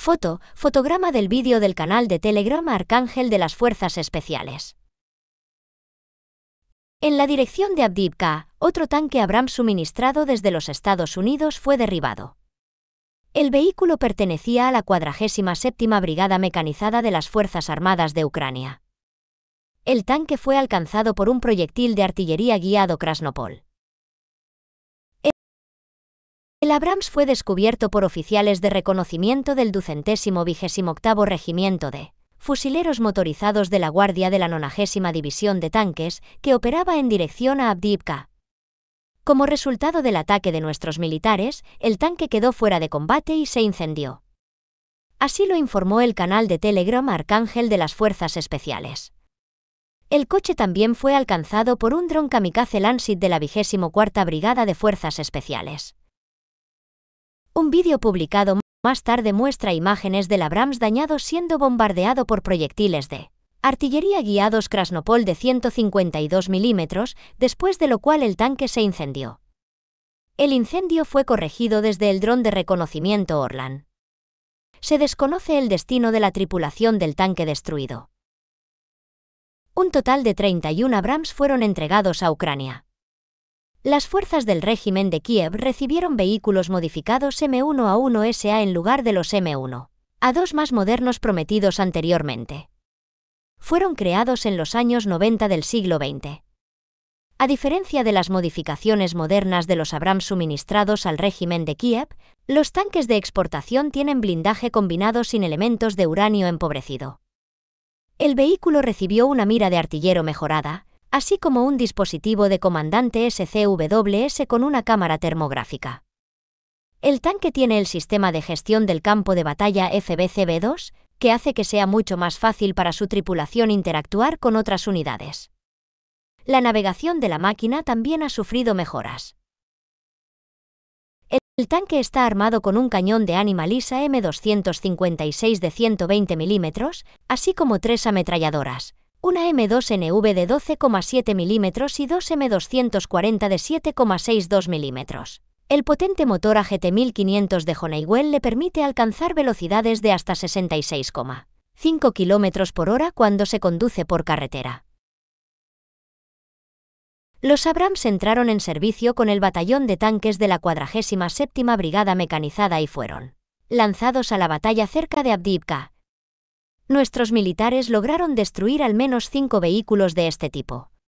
Foto, fotograma del vídeo del canal de Telegram Arcángel de las Fuerzas Especiales. En la dirección de Abdibka, otro tanque Abram suministrado desde los Estados Unidos fue derribado. El vehículo pertenecía a la 47 Brigada Mecanizada de las Fuerzas Armadas de Ucrania. El tanque fue alcanzado por un proyectil de artillería guiado Krasnopol. El Abrams fue descubierto por oficiales de reconocimiento del ducentésimo regimiento de fusileros motorizados de la Guardia de la nonagésima División de Tanques, que operaba en dirección a Abdibka. Como resultado del ataque de nuestros militares, el tanque quedó fuera de combate y se incendió. Así lo informó el canal de Telegram Arcángel de las Fuerzas Especiales. El coche también fue alcanzado por un dron kamikaze Lansit de la 24 Brigada de Fuerzas Especiales. Un vídeo publicado más tarde muestra imágenes del Abrams dañado siendo bombardeado por proyectiles de artillería guiados Krasnopol de 152 milímetros, después de lo cual el tanque se incendió. El incendio fue corregido desde el dron de reconocimiento Orlan. Se desconoce el destino de la tripulación del tanque destruido. Un total de 31 Abrams fueron entregados a Ucrania. Las fuerzas del régimen de Kiev recibieron vehículos modificados M1A1SA en lugar de los M1, a dos más modernos prometidos anteriormente. Fueron creados en los años 90 del siglo XX. A diferencia de las modificaciones modernas de los Abrams suministrados al régimen de Kiev, los tanques de exportación tienen blindaje combinado sin elementos de uranio empobrecido. El vehículo recibió una mira de artillero mejorada, así como un dispositivo de comandante SCWS con una cámara termográfica. El tanque tiene el sistema de gestión del campo de batalla FBCB2, que hace que sea mucho más fácil para su tripulación interactuar con otras unidades. La navegación de la máquina también ha sufrido mejoras. El tanque está armado con un cañón de Animalisa M256 de 120 mm, así como tres ametralladoras, una M2NV de 12,7 milímetros y dos M240 de 7,62 milímetros. El potente motor AGT-1500 de Honeywell le permite alcanzar velocidades de hasta 66,5 km por hora cuando se conduce por carretera. Los Abrams entraron en servicio con el batallón de tanques de la 47 Brigada Mecanizada y fueron lanzados a la batalla cerca de Abdibka, nuestros militares lograron destruir al menos cinco vehículos de este tipo.